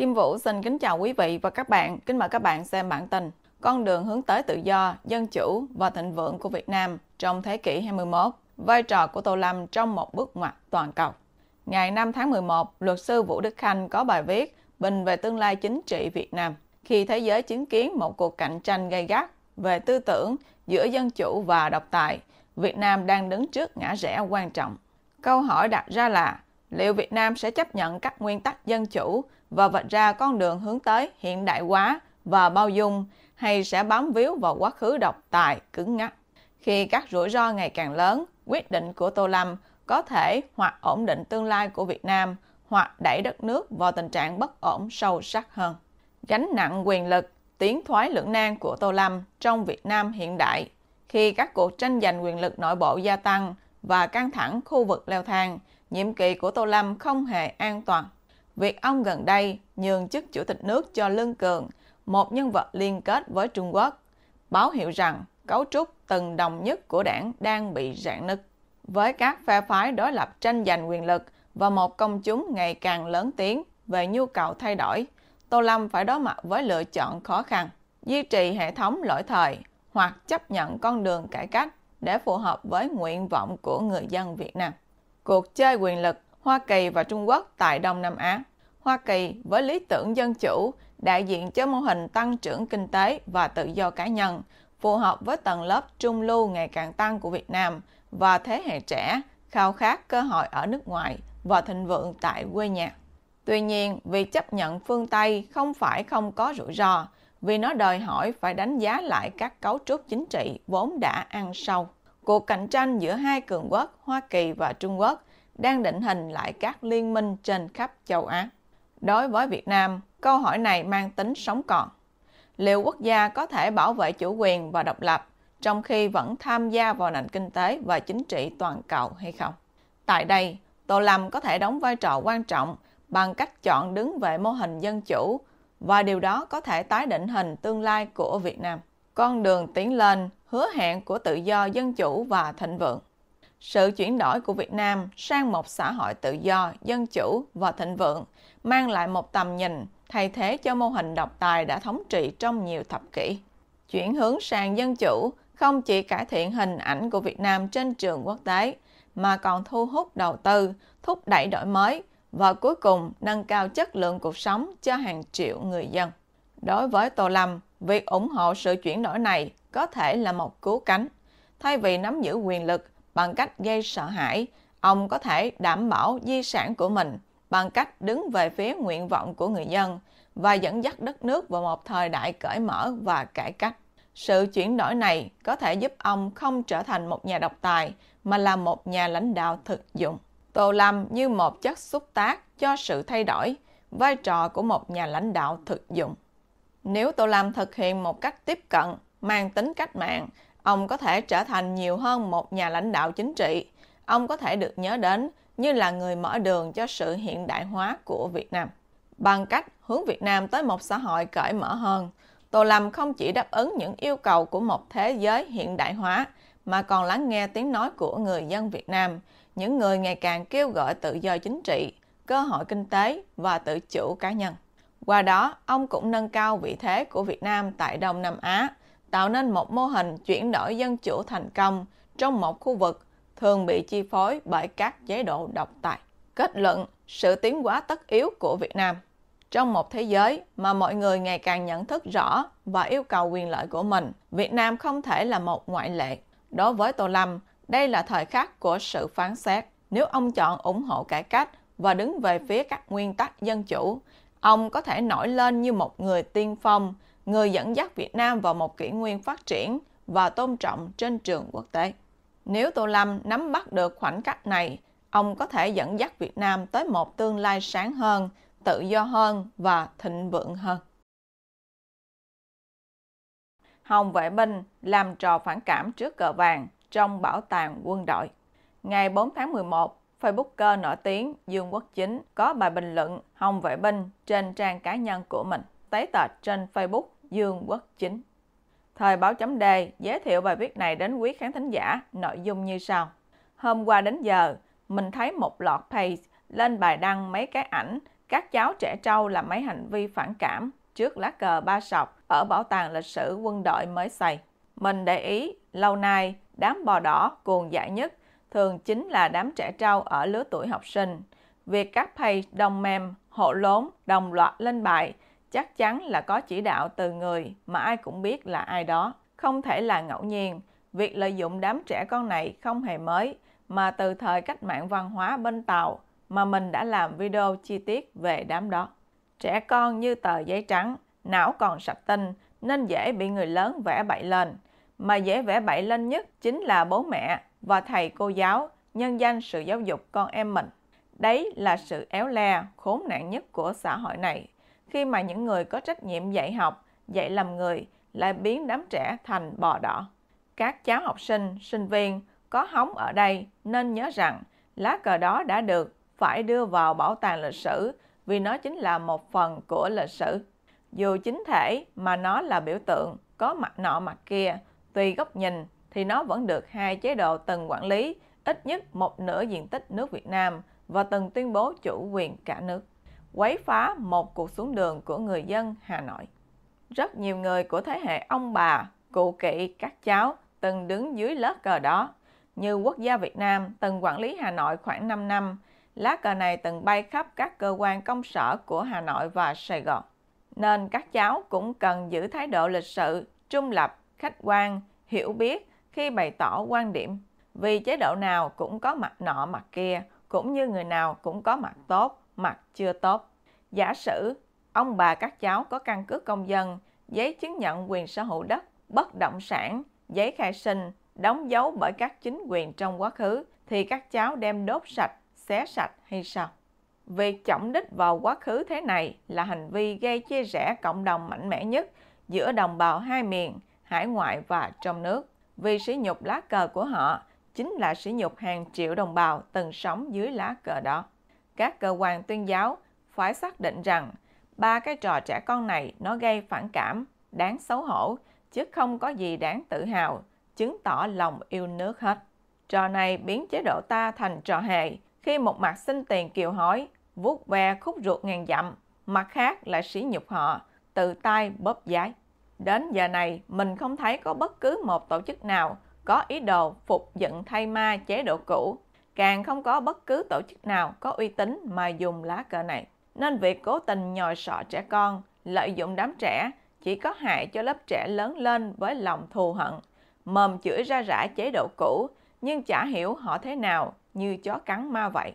Kim Vũ xin kính chào quý vị và các bạn. Kính mời các bạn xem bản tin Con đường hướng tới tự do, dân chủ và thịnh vượng của Việt Nam trong thế kỷ 21, vai trò của Tô Lâm trong một bước ngoặt toàn cầu. Ngày 5 tháng 11, luật sư Vũ Đức Khanh có bài viết Bình về tương lai chính trị Việt Nam khi thế giới chứng kiến một cuộc cạnh tranh gay gắt về tư tưởng giữa dân chủ và độc tài, Việt Nam đang đứng trước ngã rẽ quan trọng. Câu hỏi đặt ra là liệu Việt Nam sẽ chấp nhận các nguyên tắc dân chủ và vạch ra con đường hướng tới hiện đại hóa và bao dung hay sẽ bám víu vào quá khứ độc tài, cứng ngắc. Khi các rủi ro ngày càng lớn, quyết định của Tô Lâm có thể hoặc ổn định tương lai của Việt Nam hoặc đẩy đất nước vào tình trạng bất ổn sâu sắc hơn. Gánh nặng quyền lực, tiến thoái lưỡng nan của Tô Lâm trong Việt Nam hiện đại khi các cuộc tranh giành quyền lực nội bộ gia tăng và căng thẳng khu vực leo thang, nhiệm kỳ của Tô Lâm không hề an toàn. Việc ông gần đây nhường chức chủ tịch nước cho Lương Cường, một nhân vật liên kết với Trung Quốc, báo hiệu rằng cấu trúc từng đồng nhất của đảng đang bị rạn nứt. Với các phe phái đối lập tranh giành quyền lực và một công chúng ngày càng lớn tiếng về nhu cầu thay đổi, Tô Lâm phải đối mặt với lựa chọn khó khăn, duy trì hệ thống lỗi thời hoặc chấp nhận con đường cải cách để phù hợp với nguyện vọng của người dân Việt Nam. Cuộc chơi quyền lực Hoa Kỳ và Trung Quốc tại Đông Nam Á. Hoa Kỳ với lý tưởng dân chủ đại diện cho mô hình tăng trưởng kinh tế và tự do cá nhân, phù hợp với tầng lớp trung lưu ngày càng tăng của Việt Nam và thế hệ trẻ khao khát cơ hội ở nước ngoài và thịnh vượng tại quê nhà. Tuy nhiên, việc chấp nhận phương Tây không phải không có rủi ro, vì nó đòi hỏi phải đánh giá lại các cấu trúc chính trị vốn đã ăn sâu. Cuộc cạnh tranh giữa hai cường quốc Hoa Kỳ và Trung Quốc đang định hình lại các liên minh trên khắp châu Á. Đối với Việt Nam, câu hỏi này mang tính sống còn. Liệu quốc gia có thể bảo vệ chủ quyền và độc lập trong khi vẫn tham gia vào nền kinh tế và chính trị toàn cầu hay không? Tại đây, Tô Lâm có thể đóng vai trò quan trọng bằng cách chọn đứng về mô hình dân chủ và điều đó có thể tái định hình tương lai của Việt Nam. Con đường tiến lên, hứa hẹn của tự do dân chủ và thịnh vượng sự chuyển đổi của Việt Nam sang một xã hội tự do, dân chủ và thịnh vượng mang lại một tầm nhìn thay thế cho mô hình độc tài đã thống trị trong nhiều thập kỷ. Chuyển hướng sang dân chủ không chỉ cải thiện hình ảnh của Việt Nam trên trường quốc tế mà còn thu hút đầu tư, thúc đẩy đổi mới và cuối cùng nâng cao chất lượng cuộc sống cho hàng triệu người dân. Đối với Tô Lâm, việc ủng hộ sự chuyển đổi này có thể là một cứu cánh. Thay vì nắm giữ quyền lực bằng cách gây sợ hãi, ông có thể đảm bảo di sản của mình bằng cách đứng về phía nguyện vọng của người dân và dẫn dắt đất nước vào một thời đại cởi mở và cải cách. Sự chuyển đổi này có thể giúp ông không trở thành một nhà độc tài mà là một nhà lãnh đạo thực dụng. Tô Lâm như một chất xúc tác cho sự thay đổi, vai trò của một nhà lãnh đạo thực dụng. Nếu Tô Lâm thực hiện một cách tiếp cận, mang tính cách mạng Ông có thể trở thành nhiều hơn một nhà lãnh đạo chính trị. Ông có thể được nhớ đến như là người mở đường cho sự hiện đại hóa của Việt Nam. Bằng cách hướng Việt Nam tới một xã hội cởi mở hơn, Tô Lâm không chỉ đáp ứng những yêu cầu của một thế giới hiện đại hóa, mà còn lắng nghe tiếng nói của người dân Việt Nam, những người ngày càng kêu gọi tự do chính trị, cơ hội kinh tế và tự chủ cá nhân. Qua đó, ông cũng nâng cao vị thế của Việt Nam tại Đông Nam Á tạo nên một mô hình chuyển đổi dân chủ thành công trong một khu vực thường bị chi phối bởi các chế độ độc tài. Kết luận, sự tiến hóa tất yếu của Việt Nam trong một thế giới mà mọi người ngày càng nhận thức rõ và yêu cầu quyền lợi của mình, Việt Nam không thể là một ngoại lệ. Đối với Tô Lâm, đây là thời khắc của sự phán xét. Nếu ông chọn ủng hộ cải cách và đứng về phía các nguyên tắc dân chủ, ông có thể nổi lên như một người tiên phong người dẫn dắt Việt Nam vào một kỷ nguyên phát triển và tôn trọng trên trường quốc tế. Nếu Tô Lâm nắm bắt được khoảnh khắc này, ông có thể dẫn dắt Việt Nam tới một tương lai sáng hơn, tự do hơn và thịnh vượng hơn. Hồng Vệ Binh làm trò phản cảm trước cờ vàng trong bảo tàng quân đội. Ngày 4 tháng 11, Facebooker nổi tiếng Dương Quốc Chính có bài bình luận Hồng Vệ Binh trên trang cá nhân của mình. Tế tệt trên Facebook Dương Quốc Chính. Thời báo chấm đề giới thiệu bài viết này đến quý khán thính giả nội dung như sau. Hôm qua đến giờ, mình thấy một lọt page lên bài đăng mấy cái ảnh các cháu trẻ trâu làm mấy hành vi phản cảm trước lá cờ ba sọc ở Bảo tàng lịch sử quân đội mới xây. Mình để ý, lâu nay, đám bò đỏ cuồng dại nhất thường chính là đám trẻ trâu ở lứa tuổi học sinh. Việc các page đồng mềm, hộ lốn, đồng loạt lên bài chắc chắn là có chỉ đạo từ người mà ai cũng biết là ai đó. Không thể là ngẫu nhiên, việc lợi dụng đám trẻ con này không hề mới, mà từ thời cách mạng văn hóa bên Tàu mà mình đã làm video chi tiết về đám đó. Trẻ con như tờ giấy trắng, não còn sạch tinh nên dễ bị người lớn vẽ bậy lên. Mà dễ vẽ bậy lên nhất chính là bố mẹ và thầy cô giáo nhân danh sự giáo dục con em mình. Đấy là sự éo le, khốn nạn nhất của xã hội này khi mà những người có trách nhiệm dạy học, dạy làm người lại biến đám trẻ thành bò đỏ. Các cháu học sinh, sinh viên có hóng ở đây nên nhớ rằng lá cờ đó đã được phải đưa vào bảo tàng lịch sử vì nó chính là một phần của lịch sử. Dù chính thể mà nó là biểu tượng có mặt nọ mặt kia, tùy góc nhìn thì nó vẫn được hai chế độ từng quản lý ít nhất một nửa diện tích nước Việt Nam và từng tuyên bố chủ quyền cả nước quấy phá một cuộc xuống đường của người dân Hà Nội. Rất nhiều người của thế hệ ông bà, cụ kỵ, các cháu từng đứng dưới lá cờ đó. Như quốc gia Việt Nam từng quản lý Hà Nội khoảng 5 năm, lá cờ này từng bay khắp các cơ quan công sở của Hà Nội và Sài Gòn. Nên các cháu cũng cần giữ thái độ lịch sự, trung lập, khách quan, hiểu biết khi bày tỏ quan điểm. Vì chế độ nào cũng có mặt nọ mặt kia, cũng như người nào cũng có mặt tốt, mặt chưa tốt. Giả sử ông bà các cháu có căn cước công dân, giấy chứng nhận quyền sở hữu đất, bất động sản, giấy khai sinh, đóng dấu bởi các chính quyền trong quá khứ thì các cháu đem đốt sạch, xé sạch hay sao? Việc chỏng đích vào quá khứ thế này là hành vi gây chia rẽ cộng đồng mạnh mẽ nhất giữa đồng bào hai miền, hải ngoại và trong nước. Vì sỉ nhục lá cờ của họ chính là sỉ nhục hàng triệu đồng bào từng sống dưới lá cờ đó các cơ quan tuyên giáo phải xác định rằng ba cái trò trẻ con này nó gây phản cảm, đáng xấu hổ, chứ không có gì đáng tự hào, chứng tỏ lòng yêu nước hết. Trò này biến chế độ ta thành trò hề, khi một mặt xin tiền kiều hối, vuốt ve khúc ruột ngàn dặm, mặt khác là sỉ nhục họ, tự tay bóp giái. Đến giờ này, mình không thấy có bất cứ một tổ chức nào có ý đồ phục dựng thay ma chế độ cũ càng không có bất cứ tổ chức nào có uy tín mà dùng lá cờ này. Nên việc cố tình nhòi sọ trẻ con, lợi dụng đám trẻ chỉ có hại cho lớp trẻ lớn lên với lòng thù hận, mồm chửi ra rã chế độ cũ nhưng chả hiểu họ thế nào như chó cắn ma vậy.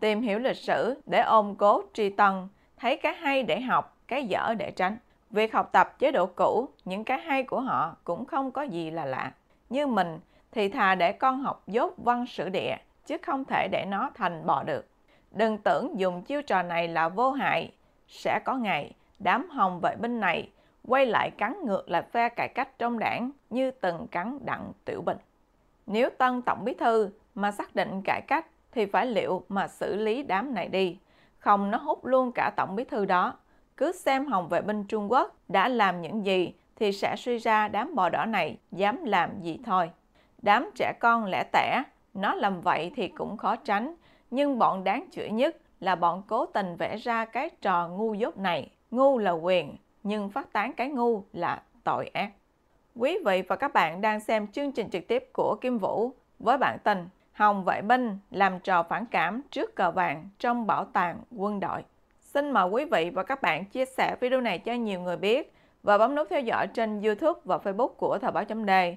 Tìm hiểu lịch sử để ôm cố tri tân, thấy cái hay để học, cái dở để tránh. Việc học tập chế độ cũ, những cái hay của họ cũng không có gì là lạ. Như mình thì thà để con học dốt văn sử địa chứ không thể để nó thành bò được. Đừng tưởng dùng chiêu trò này là vô hại. Sẽ có ngày, đám hồng vệ binh này quay lại cắn ngược lại phe cải cách trong đảng như từng cắn đặng tiểu bình. Nếu tân tổng bí thư mà xác định cải cách thì phải liệu mà xử lý đám này đi. Không nó hút luôn cả tổng bí thư đó. Cứ xem Hồng vệ binh Trung Quốc đã làm những gì thì sẽ suy ra đám bò đỏ này dám làm gì thôi. Đám trẻ con lẻ tẻ nó làm vậy thì cũng khó tránh, nhưng bọn đáng chửi nhất là bọn cố tình vẽ ra cái trò ngu dốt này. Ngu là quyền, nhưng phát tán cái ngu là tội ác. Quý vị và các bạn đang xem chương trình trực tiếp của Kim Vũ với bản tin Hồng Vệ Binh làm trò phản cảm trước cờ vàng trong bảo tàng quân đội. Xin mời quý vị và các bạn chia sẻ video này cho nhiều người biết và bấm nút theo dõi trên YouTube và Facebook của Thời báo chấm đề